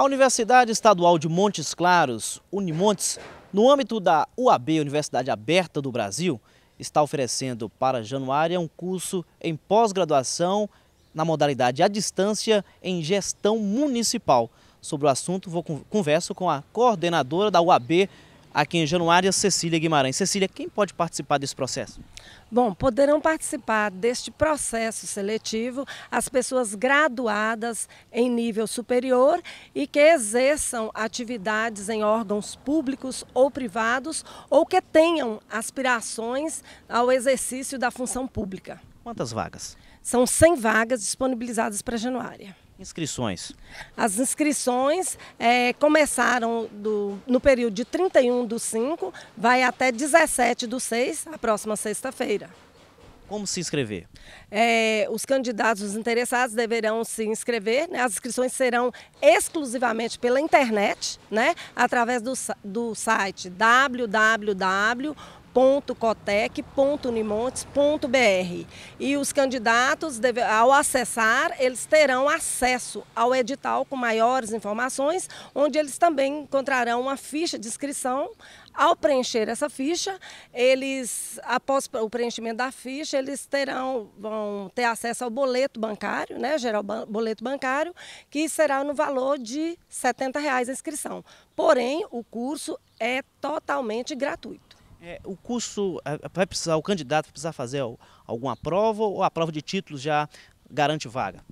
A Universidade Estadual de Montes Claros, Unimontes, no âmbito da UAB, Universidade Aberta do Brasil, está oferecendo para Januária um curso em pós-graduação na modalidade à distância em gestão municipal. Sobre o assunto, vou converso com a coordenadora da UAB, aqui em Januário, Cecília Guimarães. Cecília, quem pode participar desse processo? Bom, poderão participar deste processo seletivo as pessoas graduadas em nível superior e que exerçam atividades em órgãos públicos ou privados ou que tenham aspirações ao exercício da função pública. Quantas vagas? São 100 vagas disponibilizadas para Januária. Inscrições. As inscrições é, começaram do, no período de 31 do 5, vai até 17 do 6, a próxima sexta-feira. Como se inscrever? É, os candidatos, os interessados deverão se inscrever. Né? As inscrições serão exclusivamente pela internet, né? através do, do site www .cotec.unimontes.br. E os candidatos, ao acessar, eles terão acesso ao edital com maiores informações, onde eles também encontrarão uma ficha de inscrição. Ao preencher essa ficha, eles, após o preenchimento da ficha, eles terão, vão ter acesso ao boleto bancário, né, geral boleto bancário, que será no valor de R$ 70 reais a inscrição. Porém, o curso é totalmente gratuito. É, o curso vai precisar, o candidato vai precisar fazer alguma prova ou a prova de título já garante vaga?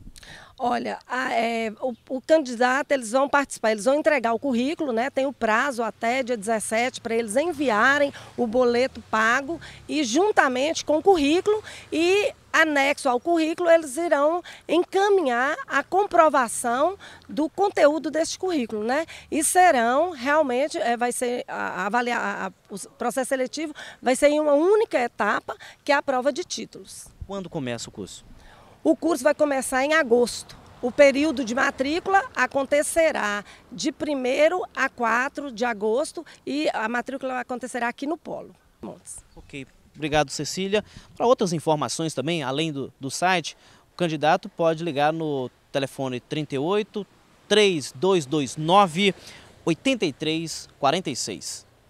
Olha, a, é, o, o, candidato, eles vão participar, eles vão entregar o currículo, né? Tem o prazo até dia 17 para eles enviarem o boleto pago e juntamente com o currículo e anexo ao currículo, eles irão encaminhar a comprovação do conteúdo deste currículo, né? E serão realmente, é, vai ser avaliar, o processo seletivo vai ser em uma única etapa, que é a prova de títulos. Quando começa o curso? O curso vai começar em agosto. O período de matrícula acontecerá de 1 a 4 de agosto e a matrícula acontecerá aqui no Polo Montes. Ok, obrigado Cecília. Para outras informações também, além do, do site, o candidato pode ligar no telefone 38 3229 8346.